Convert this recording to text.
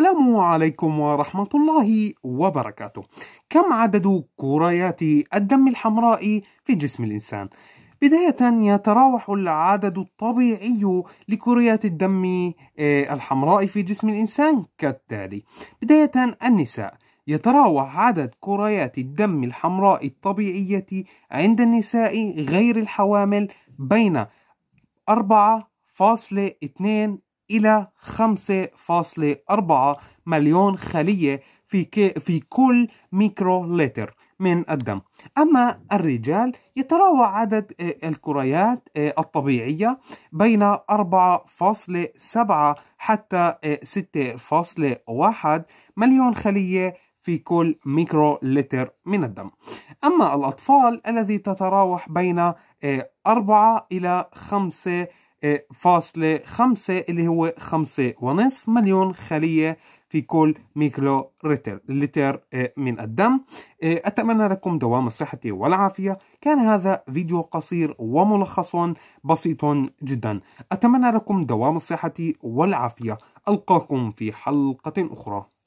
السلام عليكم ورحمة الله وبركاته. كم عدد كريات الدم الحمراء في جسم الإنسان؟ بداية يتراوح العدد الطبيعي لكريات الدم آه، الحمراء في جسم الإنسان كالتالي: بداية النساء يتراوح عدد كريات الدم الحمراء الطبيعية عند النساء غير الحوامل بين 4.2 إلى 5.4 مليون خلية في, في كل ميكرولتر من الدم أما الرجال يتراوح عدد آه، الكريات آه، الطبيعية بين 4.7 حتى 6.1 آه، مليون خلية في كل ميكرولتر من الدم أما الأطفال الذي تتراوح بين 4 إلى 5 فاصلة خمسة اللي هو خمسة ونصف مليون خلية في كل ميكرو لتر, لتر آه، من الدم آه، أتمنى لكم دوام الصحة والعافية كان هذا فيديو قصير وملخص بسيط جدا أتمنى لكم دوام الصحة والعافية ألقاكم في حلقة أخرى